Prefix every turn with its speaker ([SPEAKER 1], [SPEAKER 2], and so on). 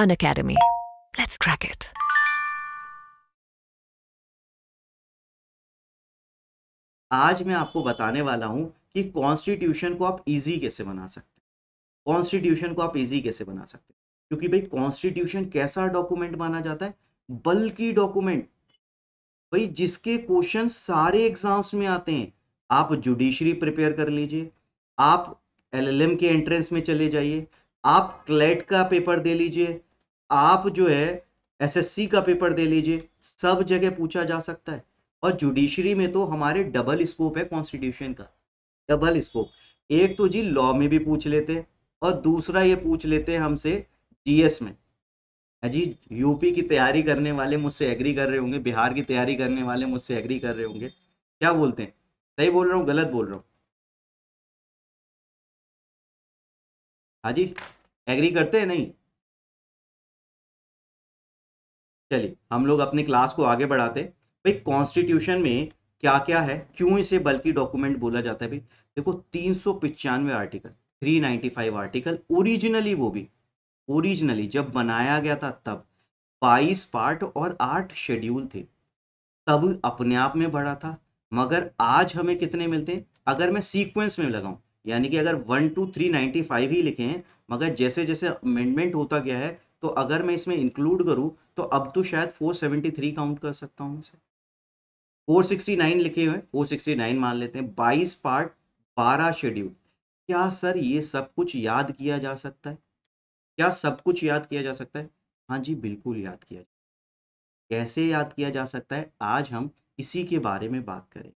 [SPEAKER 1] An Academy. Let's crack it.
[SPEAKER 2] आज मैं आपको बताने वाला हूं कि कॉन्स्टिट्यूशन को आप इजी कैसे बना सकते हैं कॉन्स्टिट्यूशन को आप इजी कैसे बना सकते हैं क्योंकि भाई कॉन्स्टिट्यूशन कैसा डॉक्यूमेंट माना जाता है बल्कि डॉक्यूमेंट भाई जिसके क्वेश्चन सारे एग्जाम्स में आते हैं आप जुडिशरी प्रिपेयर कर लीजिए आप एलएलएम के एंट्रेंस में चले जाइए आप क्लेट का पेपर दे लीजिए आप जो है एसएससी का पेपर दे लीजिए सब जगह पूछा जा सकता है और जुडिशरी में तो हमारे डबल स्कोप है कॉन्स्टिट्यूशन का डबल स्कोप एक तो जी लॉ में भी पूछ लेते हैं और दूसरा ये पूछ लेते हैं हमसे जीएस में हाँ जी यूपी की तैयारी करने वाले मुझसे एग्री कर रहे होंगे बिहार की तैयारी करने वाले मुझसे एग्री कर रहे होंगे क्या बोलते हैं सही बोल रहा हूँ गलत बोल रहा हूँ
[SPEAKER 1] हाँ जी एग्री करते हैं नहीं
[SPEAKER 2] चलिए हम लोग अपने क्लास को आगे बढ़ाते भाई कॉन्स्टिट्यूशन में क्या क्या है क्यों इसे बल्कि डॉक्यूमेंट बोला जाता है भाई देखो तीन सौ पिचानवे article three ninety five article originally वो भी ओरिजिनली जब बनाया गया था तब बाईस पार्ट और आठ शेड्यूल थे तब अपने आप में बढ़ा था मगर आज हमें कितने मिलते हैं अगर मैं सीक्वेंस में लगाऊं यानी कि अगर one two three ninety five ही लिखे हैं मगर जैसे जैसे अमेंडमेंट होता गया है तो अगर मैं इसमें इंक्लूड करूं तो अब तो शायद फोर सेवेंटी थ्री काउंट कर सकता हूं इसे फोर सिक्सटी नाइन लिखे हुए फोर सिक्सटी नाइन मान लेते हैं बाईस पार्ट बारह शेड्यूल क्या सर ये सब कुछ याद किया जा सकता है क्या सब कुछ याद किया जा सकता है हाँ जी बिल्कुल याद किया कैसे याद किया जा सकता है आज
[SPEAKER 3] हम
[SPEAKER 1] इसी के बारे में बात करें